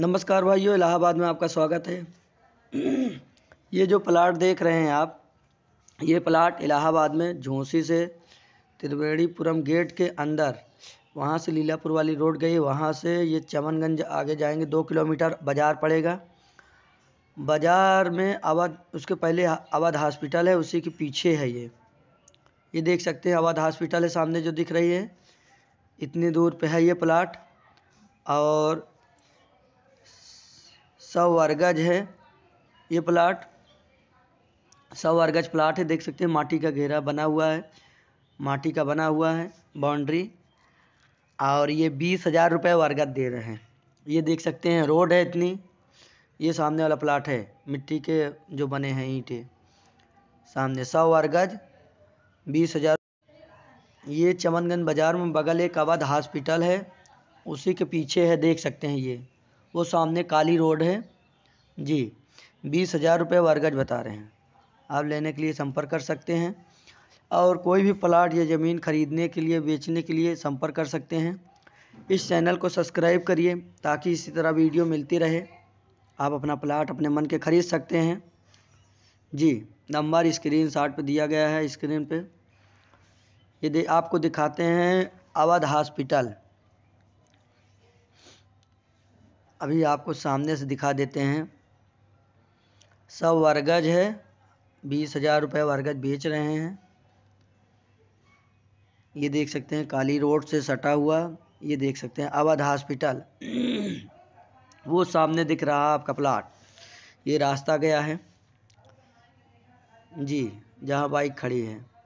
नमस्कार भाइयों इलाहाबाद में आपका स्वागत है ये जो प्लाट देख रहे हैं आप ये प्लाट इलाहाबाद में झोंसी से त्रिवेणीपुरम गेट के अंदर वहाँ से लीलापुर वाली रोड गई वहाँ से ये चमनगंज आगे जाएंगे दो किलोमीटर बाज़ार पड़ेगा बाज़ार में अवध उसके पहले अवध हॉस्पिटल है उसी के पीछे है ये ये देख सकते हैं अवध हॉस्पिटल है सामने जो दिख रही है इतनी दूर पर है ये प्लाट और सौ वर्गज है ये प्लाट सौ वर्गज प्लाट है देख सकते हैं माटी का घेरा बना हुआ है माटी का बना हुआ है बाउंड्री और ये बीस हज़ार रुपये वर्गज दे रहे हैं ये देख सकते हैं रोड है इतनी ये सामने वाला प्लाट है मिट्टी के जो बने हैं ईंटे सामने सौ वर्गज बीस हज़ार ये चमनगंज बाज़ार में बगल एक अवध हॉस्पिटल है उसी के पीछे है देख सकते हैं ये वो सामने काली रोड है जी बीस हज़ार रुपये वर्गज बता रहे हैं आप लेने के लिए संपर्क कर सकते हैं और कोई भी प्लाट या ज़मीन खरीदने के लिए बेचने के लिए संपर्क कर सकते हैं इस चैनल को सब्सक्राइब करिए ताकि इसी तरह वीडियो मिलती रहे आप अपना प्लाट अपने मन के खरीद सकते हैं जी नंबर स्क्रीन शॉट पर दिया गया है स्क्रीन पर ये आपको दिखाते हैं अवध हॉस्पिटल अभी आपको सामने से दिखा देते हैं सब वर्गज है बीस हज़ार रुपये वर्गज बेच रहे हैं ये देख सकते हैं काली रोड से सटा हुआ ये देख सकते हैं अवध हॉस्पिटल वो सामने दिख रहा आपका प्लाट ये रास्ता गया है जी जहाँ बाइक खड़ी है